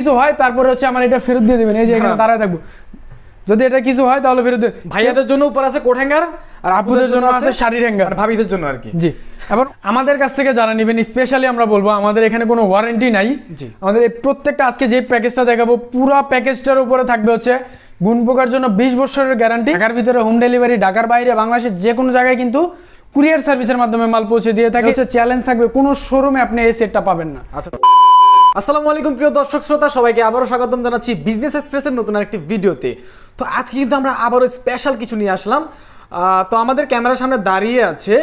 কিছু হয় তারপরে হচ্ছে আমার এটা ফেরত দিয়ে দেবেন এই যে এখানে হ্যাঁ। দাঁড়ায় থাকবো যদি এটা কিছু হয় তাহলে ফেরত ভাইয়াদের জন্য উপর আছে কোট হ্যাঙ্গার আর আপুদের জন্য আছে শাড়ি হ্যাঙ্গার ভাবিদের জন্য আর কি জি এবং আমাদের কাছ থেকে যারা নেবেন স্পেশালি আমরা বলবো আমাদের এখানে কোনো ওয়ারেন্টি নাই জি আমাদের প্রত্যেকটা আজকে যে প্যাকেজটা দেখাবো পুরো প্যাকেজটার উপরে থাকবে হচ্ছে গুণ পোকার জন্য বিশ বছরের গ্যারান্টি ঢাকার ভিতরে হোম ডেলিভারি ঢাকার বাইরে বাংলাদেশের যে কোনো জায়গায় কিন্তু কুরিয়ার সার্ভিসের মাধ্যমে মাল পৌঁছে দিয়ে থাকে চ্যালেঞ্জ থাকবে কোনো শোরুমে আপনি এই সেটটা পাবেন না আচ্ছা আসসালামু আলাইকুম প্রিয় দর্শক শ্রোতা সবাইকে আবারও স্বাগতম জানাচ্ছি বিজনেস এক্সপ্রেসের নতুন একটি ভিডিওতে তো আজকে কিন্তু আমরা আবারও স্পেশাল কিছু নিয়ে আসলাম তো আমাদের ক্যামেরার সামনে দাঁড়িয়ে আছে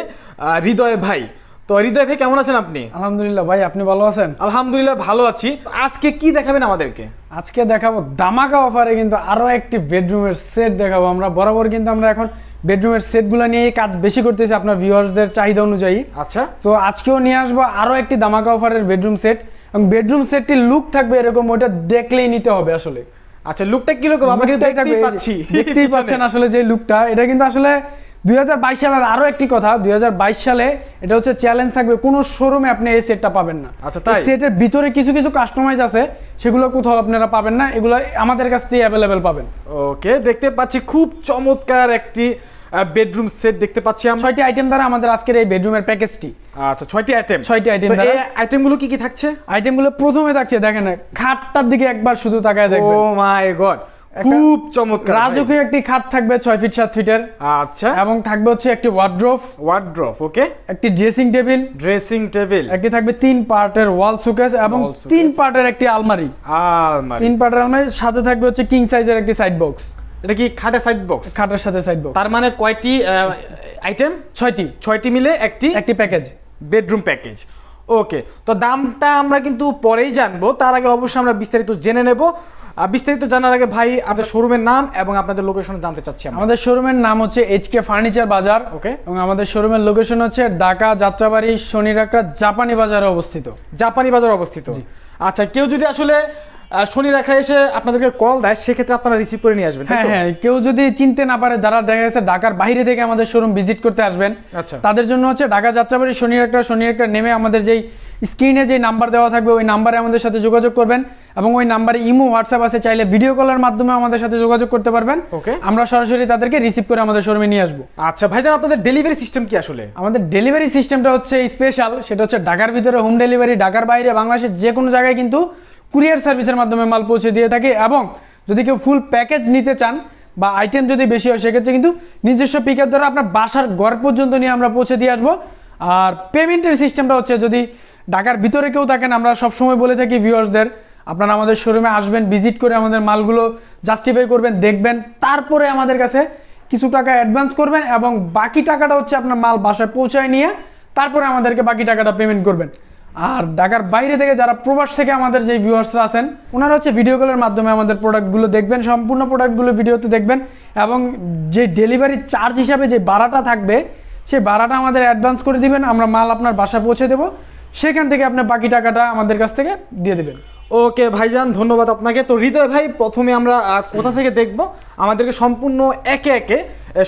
হৃদয় ভাই তো হৃদয় ভাই কেমন আছেন আপনি আলহামদুলিল্লাহ ভাই আপনি ভালো আছেন আলহামদুলিল্লাহ ভালো আছি আজকে কি দেখাবেন আমাদেরকে আজকে দেখাবো দামাকা অফারে কিন্তু আরও একটি বেডরুমের সেট দেখাবো আমরা বরাবর কিন্তু আমরা এখন বেডরুমের সেটগুলো নিয়ে কাজ বেশি করতেছি আপনার ভিউয়ার্সদের চাহিদা অনুযায়ী আচ্ছা তো আজকেও নিয়ে আসবো আরও একটি দামাকা অফারের বেডরুম সেট এবং বেডরুম সেটটির লুক থাকবে এরকম ওটা দেখলেই নিতে হবে আসলে আচ্ছা লুকটা কিরকম আমরা কিন্তু দেখতেই পাচ্ছি দেখতেই পাচ্ছেন আসলে যে লুকটা এটা কিন্তু আসলে দুই সালের একটি কথা দুই সালে এটা হচ্ছে চ্যালেঞ্জ থাকবে কোনো শোরুমে আপনি এই সেটটা পাবেন না আচ্ছা তাই সেটের ভিতরে কিছু কিছু কাস্টমাইজ আছে সেগুলো কোথাও আপনারা পাবেন না এগুলো আমাদের কাছ থেকে অ্যাভেলেবেল পাবেন ওকে দেখতে পাচ্ছি খুব চমৎকার একটি বেডরুম সেট দেখতে পাচ্ছি আমরা ছয়টি আইটেম দ্বারা আমাদের আজকের এই বেডরুমের প্যাকেজটি আচ্ছা ছয়টি আইটেম ছয়টি আইটেম দ্বারা আইটেমগুলো কি কি থাকছে আইটেমগুলো প্রথমে থাকছে দেখেন খাটটার দিকে একবার শুধু তাকায় দেখবেন ও মাই গড খুব চমৎকার রাজকীয় একটি খাট থাকবে ছয় ফিট সাত ফিটের আচ্ছা এবং থাকবে হচ্ছে একটি ওয়ার্ড্রোফ ওয়ার্ড্রোফ ওকে একটি ড্রেসিং টেবিল ড্রেসিং টেবিল একটি থাকবে তিন পার্টের ওয়াল সুকেস এবং তিন পার্টের একটি আলমারি আলমারি তিন পার্টের আলমারি সাথে থাকবে হচ্ছে কিং সাইজের একটি সাইড বক্স এটা কি খাটের সাইড বক্স খাটের সাথে সাইড বক্স তার মানে কয়টি আইটেম ছয়টি ছয়টি মিলে একটি একটি প্যাকেজ বেডরুম প্যাকেজ ওকে তো দামটা আমরা কিন্তু পরেই জানবো তার আগে অবশ্যই আমরা বিস্তারিত জেনে নেব বিস্তারিত জানার আগে ভাই আপনাদের শোরুমের নাম এবং আপনাদের লোকেশন জানতে চাচ্ছি আমাদের শোরুমের নাম হচ্ছে এইচকে ফার্নিচার বাজার ওকে এবং আমাদের শোরুমের লোকেশন হচ্ছে ঢাকা যাত্রাবাড়ি শনিরাকড়া জাপানি বাজারে অবস্থিত জাপানি বাজার অবস্থিত আচ্ছা কেউ যদি আসলে শনি রাখা এসে আপনাদেরকে কল দেয় সেক্ষেত্রে আপনারা রিসিভ করে নিয়ে আসবেন হ্যাঁ হ্যাঁ কেউ যদি চিনতে না পারে যারা দেখা গেছে ঢাকার বাইরে থেকে আমাদের শোরুম ভিজিট করতে আসবেন আচ্ছা তাদের জন্য হচ্ছে ঢাকা যাত্রাবাড়ি শনি রেখা শনি রেখা নেমে আমাদের যেই স্ক্রিনে যে নাম্বার দেওয়া থাকবে ওই নাম্বারে আমাদের সাথে যোগাযোগ করবেন এবং ওই নাম্বারে ইমো হোয়াটসঅ্যাপ আছে চাইলে ভিডিও কলের মাধ্যমে আমাদের সাথে যোগাযোগ করতে পারবেন ওকে আমরা সরাসরি তাদেরকে রিসিভ করে আমাদের শোরুমে নিয়ে আসবো আচ্ছা ভাইজান আপনাদের ডেলিভারি সিস্টেম কি আসলে আমাদের ডেলিভারি সিস্টেমটা হচ্ছে স্পেশাল সেটা হচ্ছে ঢাকার ভিতরে হোম ডেলিভারি ঢাকার বাইরে বাংলাদেশের যে কোনো জায়গায় কিন্তু কুরিয়ার সার্ভিসের মাধ্যমে মাল পৌঁছে দিয়ে থাকে এবং যদি কেউ ফুল প্যাকেজ নিতে চান বা আইটেম যদি বেশি হয় সেক্ষেত্রে কিন্তু নিজস্ব পিক আপ দ্বারা আপনার বাসার ঘর পর্যন্ত নিয়ে আমরা পৌঁছে দিয়ে আসবো আর পেমেন্টের সিস্টেমটা হচ্ছে যদি ঢাকার ভিতরে কেউ থাকেন আমরা সবসময় বলে থাকি ভিউয়ার্সদের আপনারা আমাদের শোরুমে আসবেন ভিজিট করে আমাদের মালগুলো জাস্টিফাই করবেন দেখবেন তারপরে আমাদের কাছে কিছু টাকা অ্যাডভান্স করবেন এবং বাকি টাকাটা হচ্ছে আপনার মাল বাসায় পৌঁছায় নিয়ে তারপরে আমাদেরকে বাকি টাকাটা পেমেন্ট করবেন আর ঢাকার বাইরে থেকে যারা প্রবাস থেকে আমাদের যে ভিউয়ার্সরা আছেন ওনারা হচ্ছে ভিডিও কলের মাধ্যমে আমাদের প্রোডাক্টগুলো দেখবেন সম্পূর্ণ প্রোডাক্টগুলো ভিডিওতে দেখবেন এবং যে ডেলিভারি চার্জ হিসাবে যে ভাড়াটা থাকবে সেই ভাড়াটা আমাদের অ্যাডভান্স করে দিবেন আমরা মাল আপনার বাসা পৌঁছে দেবো সেখান থেকে আপনি বাকি টাকাটা আমাদের কাছ থেকে দিয়ে দেবেন ওকে ভাইজান ধন্যবাদ আপনাকে তো হৃদয় ভাই প্রথমে আমরা কোথা থেকে দেখব আমাদেরকে সম্পূর্ণ একে একে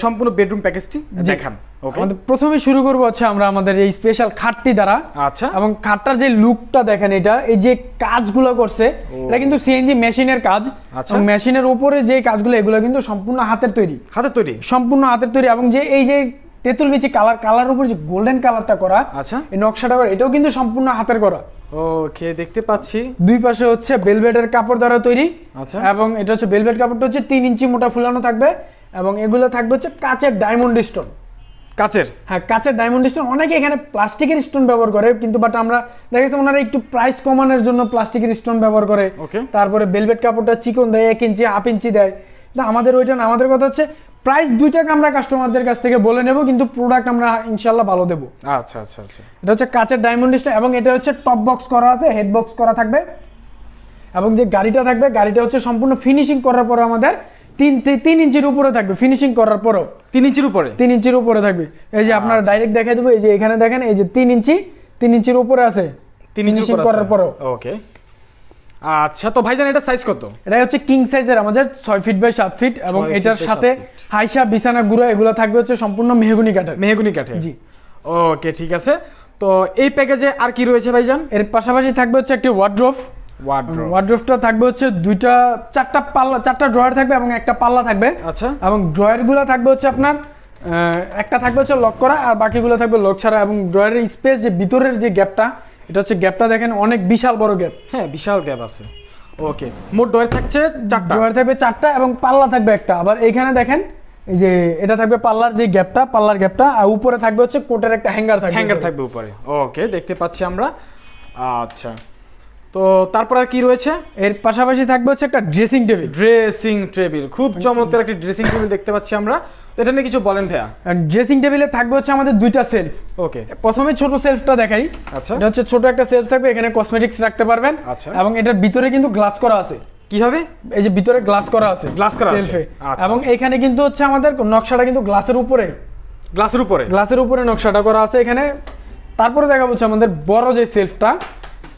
সম্পূর্ণ বেডরুম প্যাকেজটি দেখান ওকে প্রথমে শুরু করবো হচ্ছে আমরা আমাদের এই স্পেশাল খাটটি দ্বারা আচ্ছা এবং খাটটার যে লুকটা দেখেন এটা এই যে কাজগুলো করছে এটা কিন্তু সিএনজি মেশিনের কাজ আচ্ছা মেশিনের উপরে যে কাজগুলো এগুলো কিন্তু সম্পূর্ণ হাতের তৈরি হাতের তৈরি সম্পূর্ণ হাতের তৈরি এবং যে এই যে তেঁতুল বিচি কালার কালার উপর যে গোল্ডেন কালারটা করা আচ্ছা এই নকশাটা এটাও কিন্তু সম্পূর্ণ হাতের করা ওকে দেখতে পাচ্ছি দুই পাশে হচ্ছে বেলভেটের কাপড় দ্বারা তৈরি আচ্ছা এবং এটা হচ্ছে বেলভেট কাপড়টা হচ্ছে তিন ইঞ্চি মোটা ফুলানো থাকবে এবং এগুলো থাকবে হচ্ছে কাঁচের ডায়মন্ড স্টোন কাচের হ্যাঁ কাচের ডায়মন্ড স্টোন অনেকে এখানে প্লাস্টিকের স্টোন ব্যবহার করে কিন্তু বাট আমরা দেখেছি ওনারা একটু প্রাইস কমানোর জন্য প্লাস্টিকের স্টোন ব্যবহার করে ওকে তারপরে বেলভেট কাপড়টা চিকন দেয় এক ইঞ্চি হাফ ইঞ্চি দেয় না আমাদের ওইটা না আমাদের কথা হচ্ছে প্রাইস দুইটা আমরা কাস্টমারদের কাছ থেকে বলে নেব কিন্তু প্রোডাক্ট আমরা ইনশাল্লাহ ভালো দেব আচ্ছা আচ্ছা আচ্ছা এটা হচ্ছে কাঁচের ডায়মন্ড স্টোন এবং এটা হচ্ছে টপ বক্স করা আছে হেড বক্স করা থাকবে এবং যে গাড়িটা থাকবে গাড়িটা হচ্ছে সম্পূর্ণ ফিনিশিং করার পরে আমাদের তিন তিন ইঞ্চির উপরে থাকবে ফিনিশিং করার পরেও তিন ইঞ্চির উপরে তিন ইঞ্চির উপরে থাকবে এই যে আপনারা ডাইরেক্ট আচ্ছা। দেখাই দেবো এই যে এখানে দেখেন এই যে তিন ইঞ্চি তিন ইঞ্চির উপরে আছে তিন ইঞ্চি করার পরেও ওকে আচ্ছা তো ভাইজান এটা সাইজ কত এটা হচ্ছে কিং সাইজের আমাদের ছয় ফিট বাই সাত ফিট এবং এটার সাথে হাইসা বিছানা গুঁড়ো এগুলো থাকবে হচ্ছে সম্পূর্ণ মেহগুনি কাঠের মেহগুনি কাঠের জি ওকে ঠিক আছে তো এই প্যাকেজে আর কি রয়েছে ভাইজান এর পাশাপাশি থাকবে হচ্ছে একটি ওয়ার্ড্রোফ ওয়ার্ড্রোফটা থাকবে হচ্ছে দুইটা চারটা পাল্লা চারটা ড্রয়ার থাকবে এবং একটা পাল্লা থাকবে আচ্ছা এবং ড্রয়ারগুলো থাকবে হচ্ছে আপনার একটা থাকবে হচ্ছে লক করা আর বাকিগুলো থাকবে লক ছাড়া এবং ড্রয়ারের স্পেস যে ভিতরের যে গ্যাপটা এটা হচ্ছে গ্যাপটা দেখেন অনেক বিশাল বড় গ্যাপ হ্যাঁ বিশাল গ্যাপ আছে ওকে মোট ডোয়ার থাকছে চারটা ডোয়ার থাকবে চারটা এবং পাল্লা থাকবে একটা আবার এইখানে দেখেন এই যে এটা থাকবে পাল্লার যে গ্যাপটা পাল্লার গ্যাপটা আর উপরে থাকবে হচ্ছে কোটের একটা হ্যাঙ্গার থাকবে হ্যাঙ্গার থাকবে উপরে ওকে দেখতে পাচ্ছি আমরা আচ্ছা তো তারপর আর কি রয়েছে এর পাশাপাশি থাকবে হচ্ছে একটা ড্রেসিং টেবিল ড্রেসিং টেবিল খুব চমৎকার একটা ড্রেসিং টেবিল দেখতে পাচ্ছি আমরা এটা নিয়ে কিছু বলেন ভাইয়া ড্রেসিং টেবিলে থাকবে হচ্ছে আমাদের দুইটা সেলফ ওকে প্রথমে ছোট সেলফটা দেখাই আচ্ছা এটা হচ্ছে ছোট একটা সেলফ থাকবে এখানে কসমেটিক্স রাখতে পারবেন আচ্ছা এবং এটার ভিতরে কিন্তু গ্লাস করা আছে কি হবে এই যে ভিতরে গ্লাস করা আছে গ্লাস করা আছে আচ্ছা, এবং আচ্ছা। এখানে কিন্তু হচ্ছে আমাদের নকশাটা কিন্তু গ্লাসের উপরে গ্লাসের উপরে গ্লাসের উপরে নকশাটা করা আছে এখানে তারপরে দেখা আমাদের বড় যে সেলফটা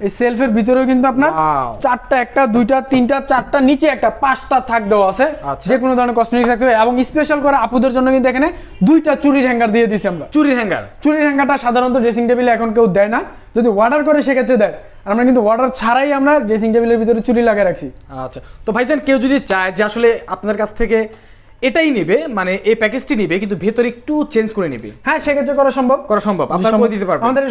এই সেলফের ভিতরেও কিন্তু আপনার চারটা একটা দুইটা তিনটা চারটা নিচে একটা পাঁচটা থাক দেওয়া আছে আচ্ছা। যে কোনো ধরনের থাকতে এবং স্পেশাল করে আপুদের জন্য কিন্তু এখানে দুইটা চুরির হ্যাঙ্গার দিয়ে দিয়েছি আমরা চুরির হ্যাঙ্গার চুরির হ্যাঙ্গারটা সাধারণত ড্রেসিং টেবিলে এখন কেউ দেয় না যদি অর্ডার করে সেক্ষেত্রে দেয় আমরা কিন্তু অর্ডার ছাড়াই আমরা ড্রেসিং টেবিলের ভিতরে চুরি লাগিয়ে রাখছি আচ্ছা তো ভাইজান কেউ যদি চায় যে আসলে আপনার কাছ থেকে এটাই নেবে মানে এই প্যাকেজটি নেবে কিন্তু ভেতরে একটু চেঞ্জ করে নেবে হ্যাঁ সেক্ষেত্রে করা সম্ভব করা সম্ভব আপনারা করে দিতে পারবো আমাদের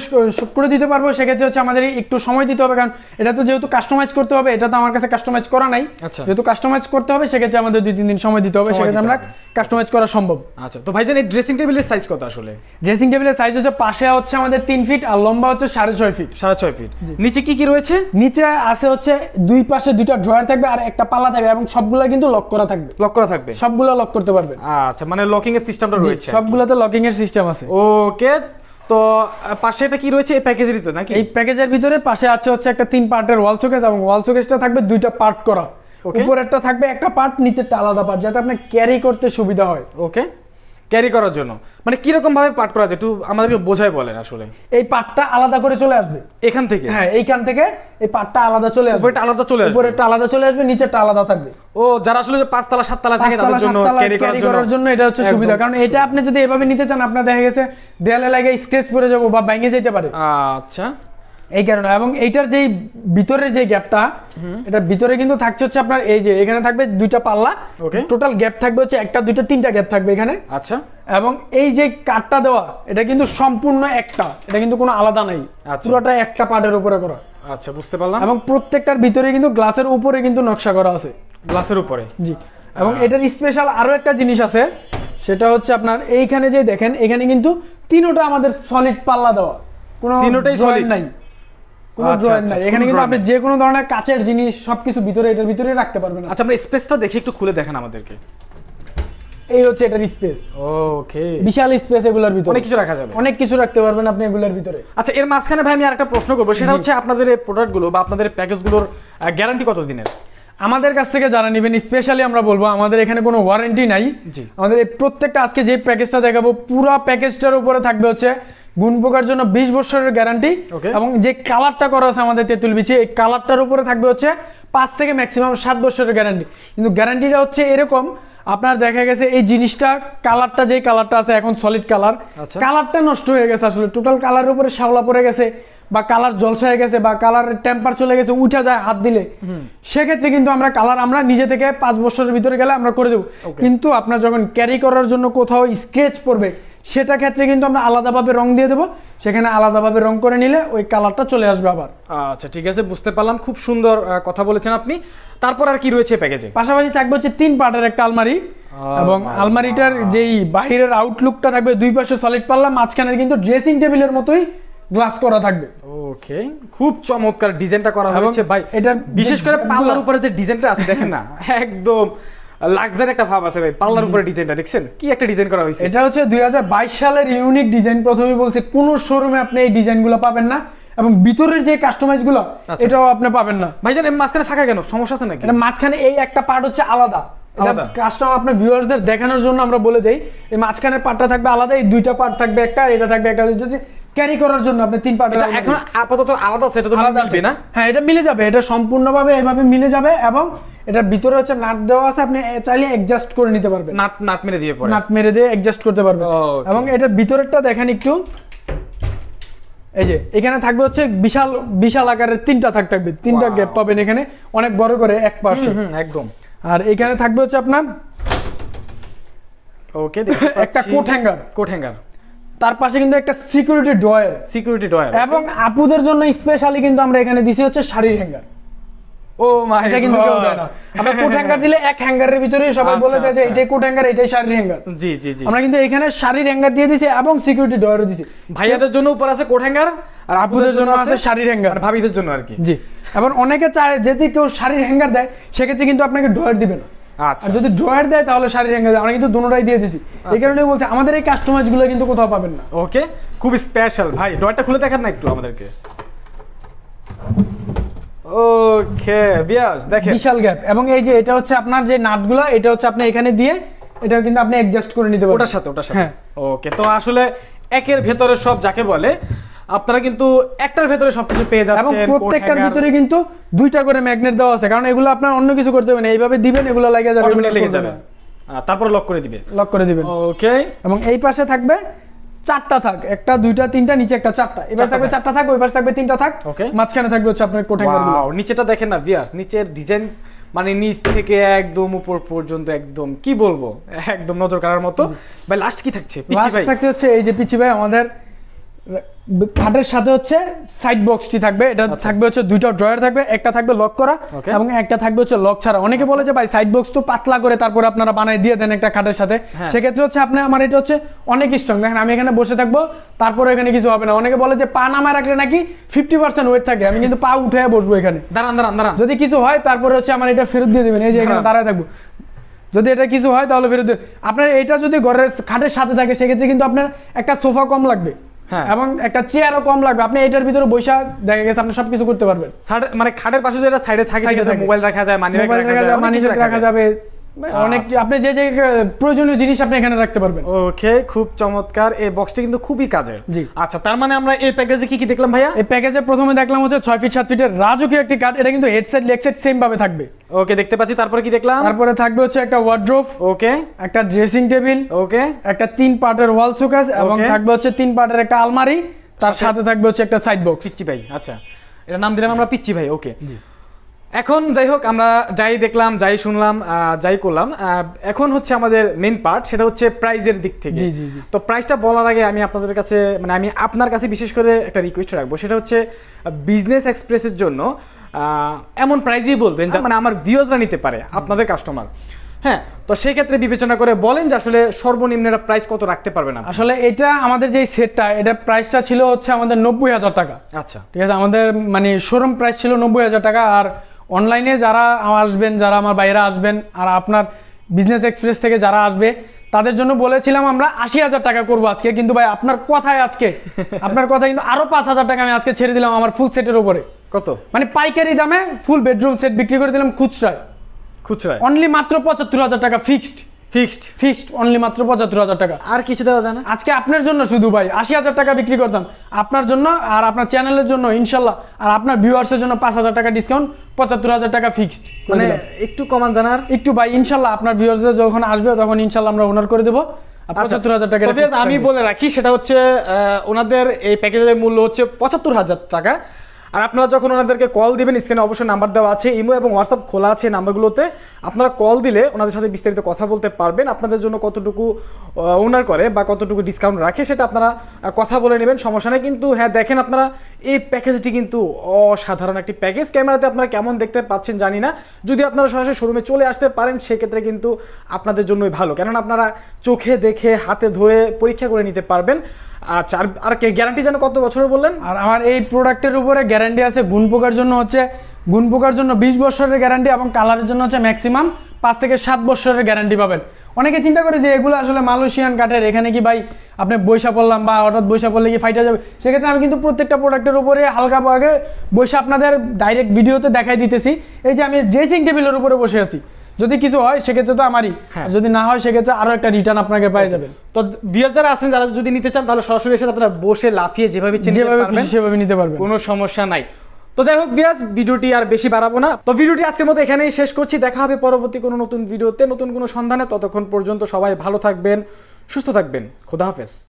করে দিতে পারবো সেক্ষেত্রে হচ্ছে আমাদের একটু সময় দিতে হবে কারণ এটা তো যেহেতু কাস্টমাইজ করতে হবে এটা তো আমার কাছে কাস্টমাইজ করা নাই আচ্ছা যেহেতু কাস্টমাইজ করতে হবে সেক্ষেত্রে আমাদের দুই তিন দিন সময় দিতে হবে সেক্ষেত্রে আমরা কাস্টমাইজ করা সম্ভব আচ্ছা তো ভাইজান এই ড্রেসিং টেবিলের সাইজ কত আসলে ড্রেসিং টেবিলের সাইজ হচ্ছে পাশে হচ্ছে আমাদের তিন ফিট আর লম্বা হচ্ছে সাড়ে ছয় ফিট সাড়ে ছয় ফিট নিচে কি কি রয়েছে নিচে আছে হচ্ছে দুই পাশে দুইটা ড্রয়ার থাকবে আর একটা পাল্লা থাকবে এবং সবগুলো কিন্তু লক করা থাকবে লক করা থাকবে সবগুলো লক করতে পারবেন আচ্ছা মানে লকিং এর সিস্টেমটা রয়েছে সবগুলোতে লকিং এর সিস্টেম আছে ওকে তো পাশে এটা কি রয়েছে এই প্যাকেজের ভিতরে নাকি এই প্যাকেজের ভিতরে পাশে আছে হচ্ছে একটা তিন পার্টের ওয়াল শোকেস এবং ওয়াল শোকেসটা থাকবে দুইটা পার্ট করা উপরেরটা থাকবে একটা পার্ট নিচেরটা আলাদা পার্ট যাতে আপনার ক্যারি করতে সুবিধা হয় ওকে ক্যারি করার জন্য মানে কিরকম ভাবে পাট করা যায় একটু আমাদেরকে বোঝাই বলেন আসলে এই পাটটা আলাদা করে চলে আসবে এখান থেকে হ্যাঁ এইখান থেকে এই পাটটা আলাদা চলে আসবে উপরেটা আলাদা চলে আসবে উপরেটা আলাদা চলে আসবে নিচেরটা আলাদা থাকবে ও যারা আসলে যে সাত তলা থাকে তাদের জন্য ক্যারি করার জন্য এটা হচ্ছে সুবিধা কারণ এটা আপনি যদি এভাবে নিতে চান আপনার দেখা গেছে দেয়ালে লাগে স্ক্র্যাচ পড়ে যাবো বা ভেঙে যেতে পারে আচ্ছা এই কারণে এবং এইটার যে ভিতরের যে গ্যাপটা এটা ভিতরে কিন্তু থাকছে হচ্ছে আপনার এই যে এখানে থাকবে দুইটা পাল্লা টোটাল গ্যাপ থাকবে হচ্ছে একটা দুইটা তিনটা গ্যাপ থাকবে এখানে আচ্ছা এবং এই যে কাটটা দেওয়া এটা কিন্তু সম্পূর্ণ একটা এটা কিন্তু কোনো আলাদা নাই আচ্ছা। পুরোটা একটা পাটের উপরে করা আচ্ছা বুঝতে পারলাম এবং প্রত্যেকটার ভিতরে কিন্তু গ্লাসের উপরে কিন্তু নকশা করা আছে গ্লাসের উপরে জি এবং আচ্ছা। এটার স্পেশাল আরো একটা জিনিস আছে সেটা হচ্ছে আপনার এইখানে যে দেখেন এখানে কিন্তু তিনোটা আমাদের সলিড পাল্লা দেওয়া কোনো তিনোটাই সলিড নাই আচ্ছা, আচ্ছা, আচ্ছা, সেটা হচ্ছে আপনাদের এই প্রোডাক্টগুলো বা আপনাদের গ্যারান্টি কত দিনের আমাদের কাছ থেকে যারা নিবেন স্পেশালি আমরা বলবো আমাদের এখানে কোনো ওয়ারেন্টি নাই আমাদের প্রত্যেকটা আজকে যে প্যাকেজটা দেখাবো পুরো প্যাকেজটার উপরে থাকবে হচ্ছে গুণ পোকার জন্য বিশ বছরের গ্যারান্টি এবং যে কালারটা করা আছে আমাদের তেঁতুল বিচে এই কালারটার উপরে থাকবে হচ্ছে পাঁচ থেকে ম্যাক্সিমাম সাত বছরের গ্যারান্টি কিন্তু গ্যারান্টিটা হচ্ছে এরকম আপনার দেখা গেছে এই জিনিসটা কালারটা যে কালারটা আছে এখন সলিড কালার কালারটা নষ্ট হয়ে গেছে আসলে টোটাল কালারের উপরে শাওলা পড়ে গেছে বা কালার জলসা হয়ে গেছে বা কালারের টেম্পার চলে গেছে উঠা যায় হাত দিলে সেক্ষেত্রে কিন্তু আমরা কালার আমরা নিজে থেকে পাঁচ বছরের ভিতরে গেলে আমরা করে দেবো কিন্তু আপনার যখন ক্যারি করার জন্য কোথাও স্কেচ পড়বে সেটা ক্ষেত্রে কিন্তু আমরা আলাদাভাবে রং দিয়ে দেবো সেখানে আলাদাভাবে রং করে নিলে ওই কালারটা চলে আসবে আবার আচ্ছা ঠিক আছে বুঝতে পারলাম খুব সুন্দর কথা বলেছেন আপনি তারপর আর কি রয়েছে প্যাকেজে পাশাপাশি থাকবে হচ্ছে তিন পার্টের একটা আলমারি এবং আলমারিটার যেই বাহিরের আউটলুকটা থাকবে দুই পাশে সলিড পারলাম মাঝখানে কিন্তু ড্রেসিং টেবিলের মতোই গ্লাস করা থাকবে ওকে খুব চমৎকার ডিজাইনটা করা হয়েছে ভাই এটা বিশেষ করে পাল্লার উপরে যে ডিজাইনটা আছে দেখেন না একদম লাক্সারি একটা ভাব আছে ভাই পার্লার উপরে ডিজাইনটা দেখছেন কি একটা ডিজাইন করা হয়েছে এটা হচ্ছে 2022 সালের ইউনিক ডিজাইন প্রথমে বলছে কোন শোরুমে আপনি এই ডিজাইনগুলো পাবেন না এবং ভিতরের যে কাস্টমাইজ গুলো আচ্ছা। এটাও আপনি পাবেন না ভাই এর মাঝখানে থাকা কেন সমস্যা আছে নাকি মাঝখানে এই একটা পার্ট হচ্ছে আলাদা কাস্টমার আপনার ভিউয়ার্সদের দেখানোর জন্য আমরা বলে দেই এই মাঝখানের পার্টটা থাকবে আলাদা এই দুইটা পার্ট থাকবে একটা এটা থাকবে একটা হচ্ছে ক্যারি করার জন্য আপনি তিন পার্ট এখন আপাতত আলাদা সেটা তো আলাদা না হ্যাঁ এটা মিলে যাবে এটা সম্পূর্ণভাবে এইভাবে মিলে যাবে এবং এটার ভিতরে হচ্ছে নাট দেওয়া আছে আপনি চাইলে অ্যাডজাস্ট করে নিতে পারবেন নাট নাট মেরে দিয়ে পড়ে নাট মেরে দিয়ে অ্যাডজাস্ট করতে পারবেন এবং এটার ভিতরেরটা দেখেন একটু এই যে এখানে থাকবে হচ্ছে বিশাল বিশাল আকারের তিনটা থাক থাকবে তিনটা গ্যাপ পাবেন এখানে অনেক বড় করে এক পাশে একদম আর এখানে থাকবে হচ্ছে আপনার ওকে একটা কোট হ্যাঙ্গার কোট হ্যাঙ্গার তার পাশে কিন্তু একটা সিকিউরিটি ডয়ার সিকিউরিটি ডয়ার এবং আপুদের জন্য স্পেশালি কিন্তু আমরা এখানে দিছি হচ্ছে শাড়ির হ্যাঙ্গার ও মা এটা কিন্তু কেউ দেয় না আমরা কোট হ্যাঙ্গার দিলে এক হ্যাঙ্গারের ভিতরে সবাই বলে আচ্ছা, দেয় যে আচ্ছা। এটাই কোট হ্যাঙ্গার এটাই শাড়ির হ্যাঙ্গার জি জি জি আমরা কিন্তু এখানে শাড়ির হ্যাঙ্গার দিয়ে দিয়েছি এবং সিকিউরিটি ডয়ারও দিয়েছি ভাইয়াদের জন্য উপর আছে কোট হ্যাঙ্গার আর আপুদের জন্য আছে শাড়ির হ্যাঙ্গার আর ভাবিদের জন্য আর কি জি এবং অনেকে চায় যদি কেউ শাড়ির হ্যাঙ্গার দেয় সেক্ষেত্রে কিন্তু আপনাকে ডয়ার দিবে না আচ্ছা যদি ড্রয়ার দেয় তাহলে শাড়ির হ্যাঙ্গার আমরা কিন্তু দুটোটাই দিয়ে দিছি এই আচ্ছা। কারণে বলছি আমাদের এই কাস্টমাইজগুলো কিন্তু কোথাও পাবেন না ওকে খুব স্পেশাল ভাই ড্রয়ারটা খুলে দেখেন না একটু আমাদেরকে ওকে বিয়াস দেখেন বিশাল গ্যাপ এবং এই যে এটা হচ্ছে আপনার যে নাটগুলো এটা হচ্ছে আপনি এখানে দিয়ে কিন্তু আপনি অ্যাডজাস্ট করে নিতে পারবেন ওটার সাথে ওটার সাথে ওকে হ্যাঁ। তো আসলে একের ভেতরে সব যাকে বলে আপনারা কিন্তু একটার ভেতরে সবকিছু পেয়ে যাচ্ছেন এবং প্রত্যেকটার ভিতরে কিন্তু দুইটা করে ম্যাগনেট দেওয়া আছে কারণ এগুলো আপনার অন্য কিছু করতে হবে না এইভাবে দিবেন এগুলো লাগিয়ে যাবে লেগে যাবে তারপর লক করে দিবে লক করে দিবেন ওকে এবং এই পাশে থাকবে চারটা থাক একটা দুইটা তিনটা নিচে একটা চারটা এবার থাকবে চারটা থাক ওই পাশে থাকবে তিনটা থাক মাঝখানে থাকবে হচ্ছে আপনার কোঠাঙ্গার নিচেটা দেখেন না ভিয়ার্স নিচের ডিজাইন মানে নিচ থেকে একদম উপর পর্যন্ত একদম কি বলবো একদম নজর কাড়ার মতো ভাই লাস্ট কি থাকছে পিচি ভাই থাকছে হচ্ছে এই যে পিচি ভাই আমাদের খাটের সাথে হচ্ছে সাইড বক্সটি থাকবে এটা আচ্ছা। থাকবে হচ্ছে দুইটা ড্রয়ার থাকবে একটা থাকবে লক করা এবং একটা থাকবে হচ্ছে লক ছাড়া অনেকে আচ্ছা। বলে যে ভাই সাইড বক্স তো পাতলা করে তারপরে আপনারা বানাই দিয়ে দেন একটা খাটের সাথে হ্যাঁ। সেক্ষেত্রে হচ্ছে আপনি আমার এটা হচ্ছে অনেক স্ট্রং দেখেন আমি এখানে বসে থাকবো তারপরে এখানে কিছু হবে না অনেকে বলে যে পা নামায় রাখলে নাকি ফিফটি পার্সেন্ট ওয়েট থাকে আমি কিন্তু পা উঠে বসবো এখানে দাঁড়ান দাঁড়ান দাঁড়ান যদি কিছু হয় তারপরে হচ্ছে আমার এটা ফেরত দিয়ে দেবেন এই যে এখানে দাঁড়ায় থাকবো যদি এটা কিছু হয় তাহলে ফেরত আপনার এটা যদি ঘরের খাটের সাথে থাকে সেক্ষেত্রে কিন্তু আপনার একটা সোফা কম লাগবে হ্যাঁ। এবং একটা চেয়ারও কম লাগবে আপনি এটার ভিতরে বৈশা দেখা গেছে আপনি সবকিছু করতে পারবেন মানে খাটের পাশে যেটা সাইডে থাকে মোবাইল রাখা যায় মানি রাখা যাবে অনেক আচ্ছা। আপনি যে যে প্রয়োজনীয় জিনিস আপনি এখানে রাখতে পারবেন ওকে খুব চমৎকার এই বক্সটি কিন্তু খুবই কাজের জি আচ্ছা তার মানে আমরা এই প্যাকেজে কি কি দেখলাম ভাইয়া এই প্যাকেজে প্রথমে দেখলাম হচ্ছে ছয় ফিট সাত ফিটের রাজকীয় একটি কাঠ এটা কিন্তু হেডসেট লেগসেট সেম ভাবে থাকবে ওকে দেখতে পাচ্ছি তারপরে কি দেখলাম তারপরে থাকবে হচ্ছে একটা ওয়ার্ড্রোপ ওকে একটা ড্রেসিং টেবিল ওকে একটা তিন পার্টের ওয়াল শোকেস এবং থাকবে হচ্ছে তিন পার্টের একটা আলমারি তার সাথে থাকবে হচ্ছে একটা সাইড বক্স পিচ্ছি ভাই আচ্ছা এটা নাম দিলাম আমরা পিচ্ছি ভাই ওকে জি এখন যাই হোক আমরা যাই দেখলাম যাই শুনলাম যাই করলাম এখন হচ্ছে আমাদের মেন পার্ট সেটা হচ্ছে প্রাইজের দিক থেকে তো প্রাইসটা বলার আগে আমি আপনাদের কাছে মানে আমি আপনার কাছে বিশেষ করে একটা রিকোয়েস্ট রাখবো সেটা হচ্ছে বিজনেস এক্সপ্রেসের জন্য এমন প্রাইজই বলবেন যা মানে আমার ভিউজরা নিতে পারে আপনাদের কাস্টমার হ্যাঁ তো সেই ক্ষেত্রে বিবেচনা করে বলেন যে আসলে সর্বনিম্ন একটা প্রাইস কত রাখতে পারবে না আসলে এটা আমাদের যে সেটটা এটা প্রাইসটা ছিল হচ্ছে আমাদের নব্বই হাজার টাকা আচ্ছা ঠিক আছে আমাদের মানে শোরুম প্রাইস ছিল নব্বই হাজার টাকা আর অনলাইনে যারা আসবেন যারা আমার বাইরে আসবেন আর আপনার বিজনেস এক্সপ্রেস থেকে যারা আসবে তাদের জন্য বলেছিলাম আমরা আশি হাজার টাকা করবো আজকে কিন্তু ভাই আপনার কথায় আজকে আপনার কথা কিন্তু আরও পাঁচ হাজার টাকা আমি আজকে ছেড়ে দিলাম আমার ফুল সেটের উপরে কত মানে পাইকারি দামে ফুল বেডরুম সেট বিক্রি করে দিলাম খুচরায় খুচরায় অনলি মাত্র পঁচাত্তর হাজার টাকা ফিক্সড ফিক্সড ফিক্সড অনলি মাত্র পঁচাত্তর হাজার টাকা আর কিছু দেওয়া যায় না আজকে আপনার জন্য শুধু ভাই আশি হাজার টাকা বিক্রি করতাম আপনার জন্য আর আপনার চ্যানেলের জন্য ইনশাল্লাহ আর আপনার ভিউয়ার্সের জন্য পাঁচ হাজার টাকা ডিসকাউন্ট পঁচাত্তর হাজার টাকা ফিক্সড মানে একটু কমান জানার একটু ভাই ইনশাল্লাহ আপনার ভিউয়ার্সদের যখন আসবে তখন ইনশাল্লাহ আমরা ওনার করে দেবো আচ্ছা, আমি বলে রাখি সেটা হচ্ছে ওনাদের এই প্যাকেজের মূল্য হচ্ছে পঁচাত্তর হাজার টাকা আর আপনারা যখন ওনাদেরকে কল দিবেন স্ক্রিনে অবশ্যই নাম্বার দেওয়া আছে ইমো এবং হোয়াটসঅ্যাপ খোলা আছে নাম্বারগুলোতে আপনারা কল দিলে ওনাদের সাথে বিস্তারিত কথা বলতে পারবেন আপনাদের জন্য কতটুকু ওনার করে বা কতটুকু ডিসকাউন্ট রাখে সেটা আপনারা কথা বলে নেবেন সমস্যা নেই কিন্তু হ্যাঁ দেখেন আপনারা এই প্যাকেজটি কিন্তু অসাধারণ একটি প্যাকেজ ক্যামেরাতে আপনারা কেমন দেখতে পাচ্ছেন জানি না যদি আপনারা সরাসরি শোরুমে চলে আসতে পারেন সেক্ষেত্রে কিন্তু আপনাদের জন্যই ভালো কেননা আপনারা চোখে দেখে হাতে ধরে পরীক্ষা করে নিতে পারবেন আচ্ছা আর আর গ্যারান্টি যেন কত বছর বললেন আর আমার এই প্রোডাক্টের উপরে গ্যারান্টি আছে গুণ পোকার জন্য হচ্ছে গুণ পোকার জন্য বিশ বছরের গ্যারান্টি এবং কালারের জন্য হচ্ছে ম্যাক্সিমাম পাঁচ থেকে সাত বছরের গ্যারান্টি পাবেন অনেকে চিন্তা করে যে এগুলো আসলে মালয়েশিয়ান কাঠের এখানে কি ভাই আপনি বৈশা পড়লাম বা হঠাৎ বৈশা পড়লে কি ফাইটা যাবে সেক্ষেত্রে আমি কিন্তু প্রত্যেকটা প্রোডাক্টের উপরে হালকা আগে বৈশা আপনাদের ডাইরেক্ট ভিডিওতে দেখাই দিতেছি এই যে আমি ড্রেসিং টেবিলের উপরে বসে আছি যদি কিছু হয় সেক্ষেত্রে তো আমারই হ্যাঁ। যদি না হয় সেক্ষেত্রে আরো একটা রিটার্ন আপনাকে পাই যাবে তো হাজার আছেন যারা যদি নিতে চান তাহলে সরাসরি এসে আপনারা বসে লাফিয়ে যেভাবে যেভাবে সেভাবে নিতে পারবেন কোনো সমস্যা নাই তো যাই হোক বিয়াস ভিডিওটি আর বেশি বাড়াবো না তো ভিডিওটি আজকের মতো এখানেই শেষ করছি দেখা হবে পরবর্তী কোনো নতুন ভিডিওতে নতুন কোনো সন্ধানে ততক্ষণ পর্যন্ত সবাই ভালো থাকবেন সুস্থ থাকবেন খোদা হাফেজ